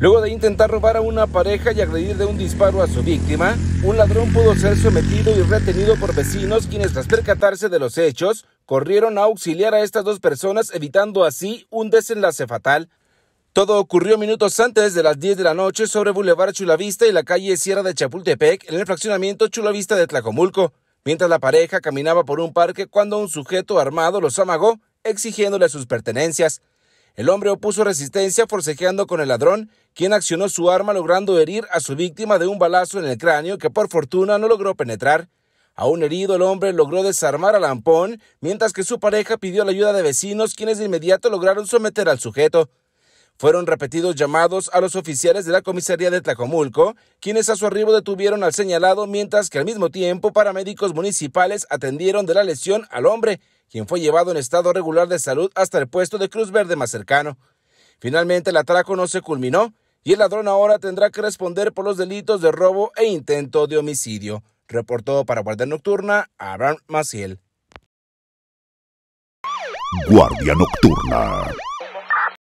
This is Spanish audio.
Luego de intentar robar a una pareja y agredir de un disparo a su víctima, un ladrón pudo ser sometido y retenido por vecinos quienes tras percatarse de los hechos, corrieron a auxiliar a estas dos personas evitando así un desenlace fatal. Todo ocurrió minutos antes de las 10 de la noche sobre Boulevard Chulavista y la calle Sierra de Chapultepec en el fraccionamiento Chulavista de Tlacomulco, mientras la pareja caminaba por un parque cuando un sujeto armado los amagó exigiéndole sus pertenencias. El hombre opuso resistencia forcejeando con el ladrón, quien accionó su arma logrando herir a su víctima de un balazo en el cráneo que por fortuna no logró penetrar. Aún herido, el hombre logró desarmar al lampón, mientras que su pareja pidió la ayuda de vecinos, quienes de inmediato lograron someter al sujeto. Fueron repetidos llamados a los oficiales de la comisaría de Tlacomulco, quienes a su arribo detuvieron al señalado, mientras que al mismo tiempo paramédicos municipales atendieron de la lesión al hombre, quien fue llevado en estado regular de salud hasta el puesto de Cruz Verde más cercano. Finalmente el atraco no se culminó y el ladrón ahora tendrá que responder por los delitos de robo e intento de homicidio. Reportó para Guardia Nocturna Abraham Maciel. Guardia Nocturna.